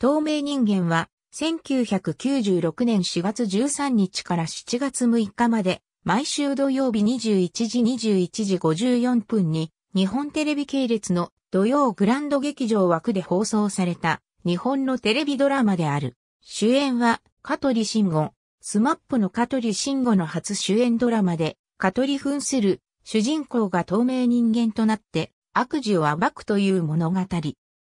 透明人間は、1996年4月13日から7月6日まで、毎週土曜日21時21時54分に、日本テレビ系列の土曜グランド劇場枠で放送された、日本のテレビドラマである。主演は、香取慎吾。スマップの香取慎吾の初主演ドラマで、香取扮する主人公が透明人間となって悪事を暴くという物語。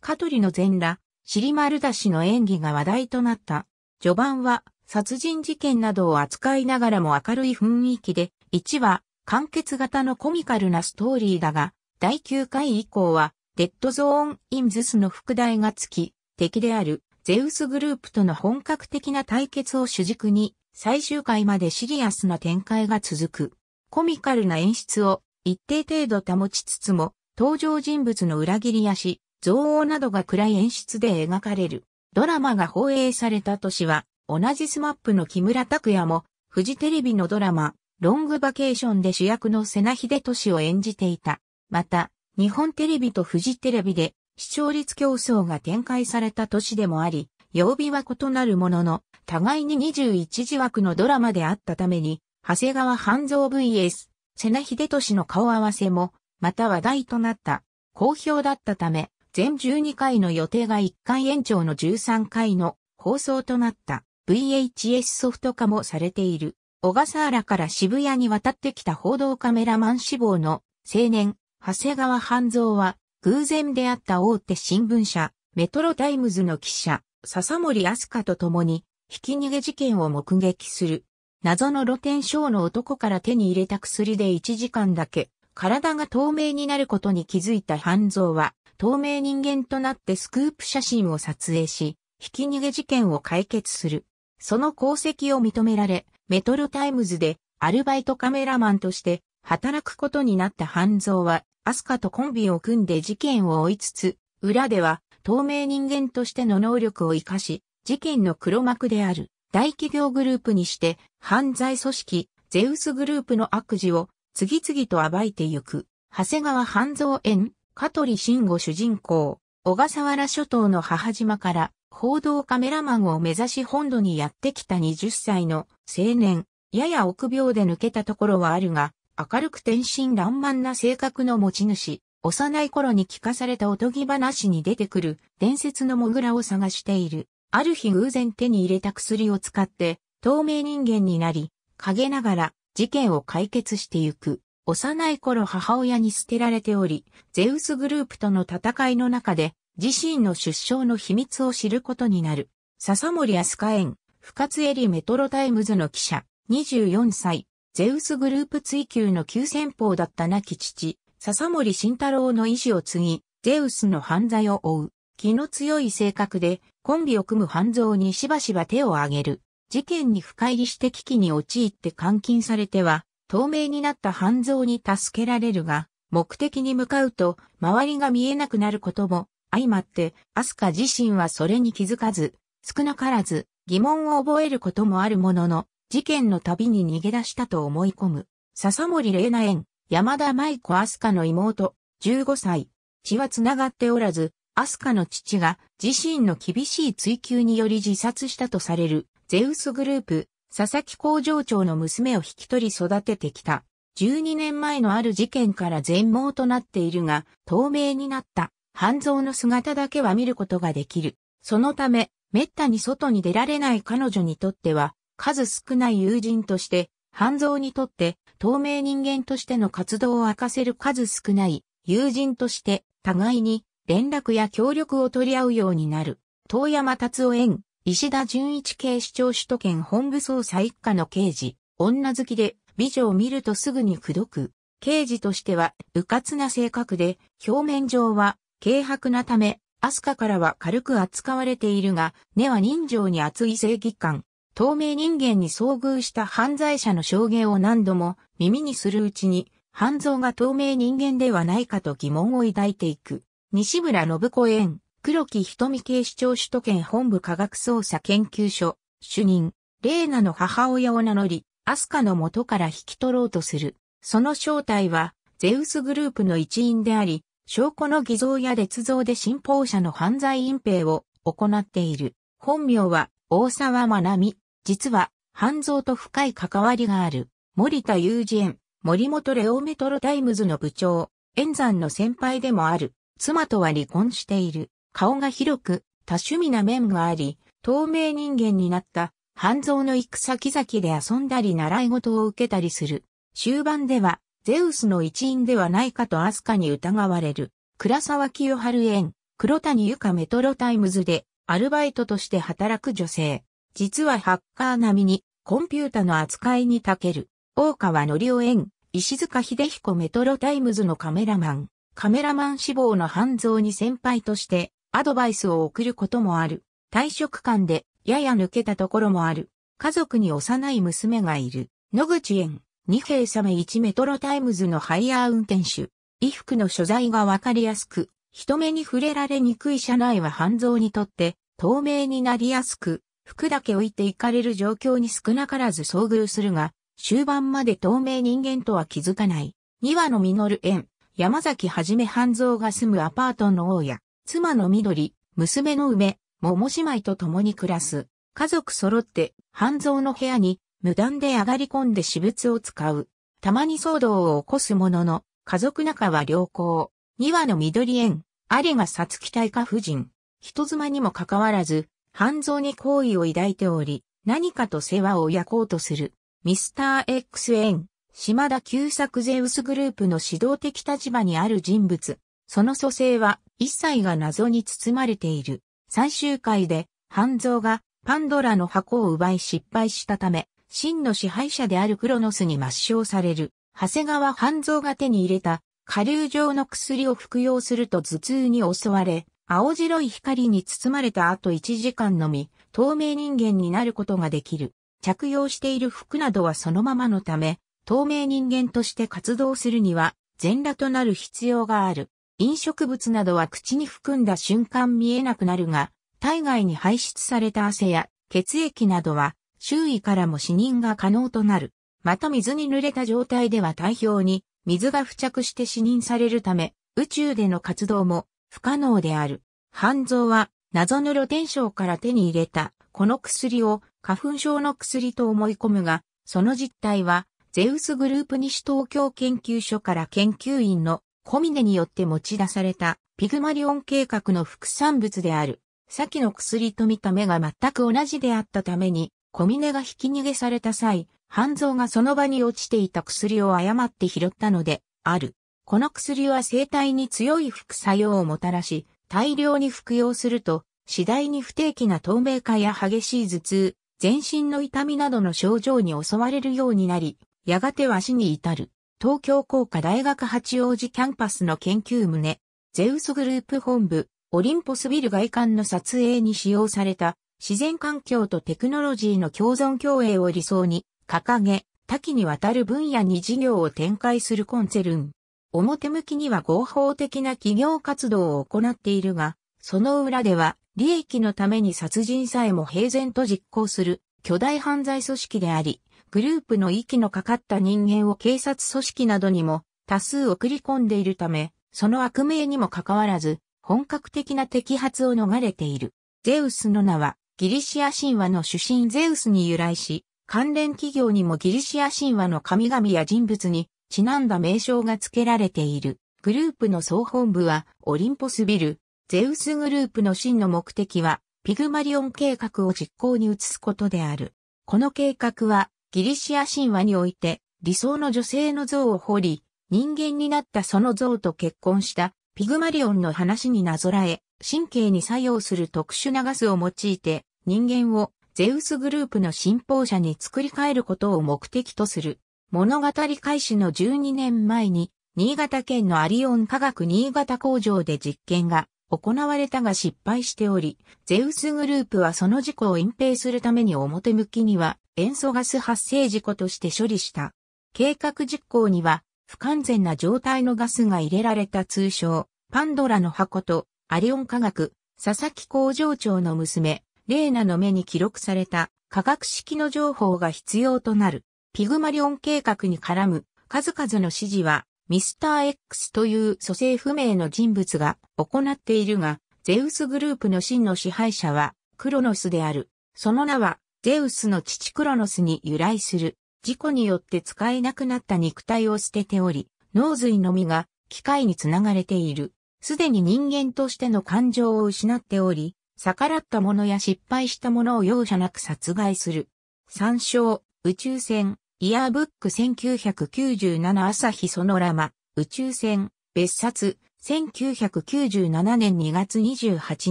香取の全裸、シリマルダ氏の演技が話題となった。序盤は殺人事件などを扱いながらも明るい雰囲気で、1話、完結型のコミカルなストーリーだが、第9回以降は、デッドゾーン・イン・ズスの副題がつき、敵であるゼウスグループとの本格的な対決を主軸に、最終回までシリアスな展開が続く。コミカルな演出を一定程度保ちつつも、登場人物の裏切りやし、造王などが暗い演出で描かれる。ドラマが放映された年は、同じスマップの木村拓哉も、フジテレビのドラマ、ロングバケーションで主役の瀬名秀俊を演じていた。また、日本テレビとフジテレビで視聴率競争が展開された年でもあり、曜日は異なるものの、互いに21時枠のドラマであったために、長谷川半蔵 VS、瀬名秀俊の顔合わせも、また話題となった。好評だったため、全12回の予定が1回延長の13回の放送となった VHS ソフト化もされている。小笠原から渋谷に渡ってきた報道カメラマン志望の青年、長谷川半蔵は、偶然出会った大手新聞社、メトロタイムズの記者、笹森明日香と共に、ひき逃げ事件を目撃する。謎の露天商の男から手に入れた薬で1時間だけ、体が透明になることに気づいた半蔵は、透明人間となってスクープ写真を撮影し、ひき逃げ事件を解決する。その功績を認められ、メトロタイムズでアルバイトカメラマンとして働くことになった半蔵は、アスカとコンビを組んで事件を追いつつ、裏では透明人間としての能力を活かし、事件の黒幕である大企業グループにして犯罪組織ゼウスグループの悪事を次々と暴いてゆく。長谷川半蔵園香取慎吾主人公、小笠原諸島の母島から報道カメラマンを目指し本土にやってきた20歳の青年、やや臆病で抜けたところはあるが、明るく天真爛漫な性格の持ち主、幼い頃に聞かされたおとぎ話に出てくる伝説のモグラを探している。ある日偶然手に入れた薬を使って透明人間になり、陰ながら事件を解決してゆく。幼い頃母親に捨てられており、ゼウスグループとの戦いの中で自身の出生の秘密を知ることになる。笹森明日香園、深津エリメトロタイムズの記者、24歳、ゼウスグループ追求の急先鋒だった亡き父、笹森慎太郎の意志を継ぎ、ゼウスの犯罪を追う。気の強い性格で、コンビを組む犯蔵にしばしば手を挙げる。事件に深入りして危機に陥って監禁されては、透明になった半蔵に助けられるが、目的に向かうと周りが見えなくなることも相まって、アスカ自身はそれに気づかず、少なからず疑問を覚えることもあるものの、事件の度に逃げ出したと思い込む。笹森玲奈園、山田舞子アスカの妹、15歳。血は繋がっておらず、アスカの父が自身の厳しい追求により自殺したとされるゼウスグループ佐々木工場長の娘を引き取り育ててきた。12年前のある事件から全盲となっているが、透明になった半蔵の姿だけは見ることができる。そのため、滅多に外に出られない彼女にとっては、数少ない友人として、半蔵にとって、透明人間としての活動を明かせる数少ない友人として、互いに連絡や協力を取り合うようになる。遠山達夫園、石田純一警視庁首都圏本部捜査一課の刑事、女好きで美女を見るとすぐに口説く。刑事としては、迂闊な性格で、表面上は、軽薄なため、アスカからは軽く扱われているが、根は人情に厚い正義感。透明人間に遭遇した犯罪者の証言を何度も耳にするうちに、半蔵が透明人間ではないかと疑問を抱いていく。西村信子園。黒木瞳警視庁首都圏本部科学捜査研究所、主任、玲奈の母親を名乗り、アスカの元から引き取ろうとする。その正体は、ゼウスグループの一員であり、証拠の偽造や捏造で信奉者の犯罪隠蔽を行っている。本名は、大沢学美。実は、犯蔵と深い関わりがある。森田友人、森本レオメトロタイムズの部長、演山の先輩でもある。妻とは離婚している。顔が広く、多趣味な面があり、透明人間になった半蔵の行く先々で遊んだり習い事を受けたりする。終盤では、ゼウスの一員ではないかとアスカに疑われる。倉沢清春園、黒谷由香メトロタイムズで、アルバイトとして働く女性。実はハッカー並みに、コンピュータの扱いに長ける。大川のりお園、石塚秀彦メトロタイムズのカメラマン。カメラマン志望の半蔵に先輩として、アドバイスを送ることもある。退職感でやや抜けたところもある。家族に幼い娘がいる。野口園、二平サメ1メトロタイムズのハイヤー運転手。衣服の所在がわかりやすく、人目に触れられにくい車内は半蔵にとって透明になりやすく、服だけ置いていかれる状況に少なからず遭遇するが、終盤まで透明人間とは気づかない。2話の実園、山崎はじめ半蔵が住むアパートの大家、妻の緑、娘の梅、桃姉妹と共に暮らす。家族揃って、半蔵の部屋に無断で上がり込んで私物を使う。たまに騒動を起こすものの、家族仲は良好。2羽の緑園、あれがさつき大家夫人。人妻にもかかわらず、半蔵に好意を抱いており、何かと世話を焼こうとする。ミスター X 園、島田久作ゼウスグループの指導的立場にある人物。その蘇生は、一切が謎に包まれている。最終回で、半蔵がパンドラの箱を奪い失敗したため、真の支配者であるクロノスに抹消される。長谷川半蔵が手に入れた下流状の薬を服用すると頭痛に襲われ、青白い光に包まれた後1時間のみ、透明人間になることができる。着用している服などはそのままのため、透明人間として活動するには、全裸となる必要がある。飲食物などは口に含んだ瞬間見えなくなるが、体外に排出された汗や血液などは周囲からも視認が可能となる。また水に濡れた状態では体表に水が付着して視認されるため、宇宙での活動も不可能である。半蔵は謎の露天症から手に入れたこの薬を花粉症の薬と思い込むが、その実態はゼウスグループ西東京研究所から研究員のコミネによって持ち出されたピグマリオン計画の副産物である。先の薬と見た目が全く同じであったために、小峰がひき逃げされた際、半蔵がその場に落ちていた薬を誤って拾ったので、ある。この薬は生体に強い副作用をもたらし、大量に服用すると、次第に不定期な透明化や激しい頭痛、全身の痛みなどの症状に襲われるようになり、やがては死に至る。東京工科大学八王子キャンパスの研究棟、ゼウスグループ本部、オリンポスビル外観の撮影に使用された自然環境とテクノロジーの共存共栄を理想に掲げ、多岐にわたる分野に事業を展開するコンツェルン。表向きには合法的な企業活動を行っているが、その裏では利益のために殺人さえも平然と実行する巨大犯罪組織であり、グループの息のかかった人間を警察組織などにも多数送り込んでいるため、その悪名にもかかわらず、本格的な摘発を逃れている。ゼウスの名は、ギリシア神話の主神ゼウスに由来し、関連企業にもギリシア神話の神々や人物にちなんだ名称が付けられている。グループの総本部はオリンポスビル。ゼウスグループの真の目的はピグマリオン計画を実行に移すことである。この計画はギリシア神話において、理想の女性の像を彫り、人間になったその像と結婚したピグマリオンの話になぞらえ、神経に作用する特殊なガスを用いて、人間をゼウスグループの信奉者に作り変えることを目的とする。物語開始の12年前に、新潟県のアリオン科学新潟工場で実験が行われたが失敗しており、ゼウスグループはその事故を隠蔽するために表向きには塩素ガス発生事故として処理した。計画実行には不完全な状態のガスが入れられた通称、パンドラの箱と、アリオン科学、佐々木工場長の娘、レーナの目に記録された化学式の情報が必要となる。ピグマリオン計画に絡む数々の指示はミスター X という蘇生不明の人物が行っているが、ゼウスグループの真の支配者はクロノスである。その名はゼウスの父クロノスに由来する。事故によって使えなくなった肉体を捨てており、脳髄のみが機械につながれている。すでに人間としての感情を失っており、逆らった者や失敗した者を容赦なく殺害する。参照、宇宙船、イヤーブック1997朝日ソノラマ、宇宙船、別冊、1997年2月28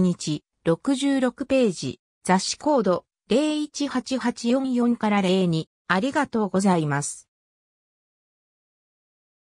日、66ページ、雑誌コード0 1 8 8 4 4から02、ありがとうございます。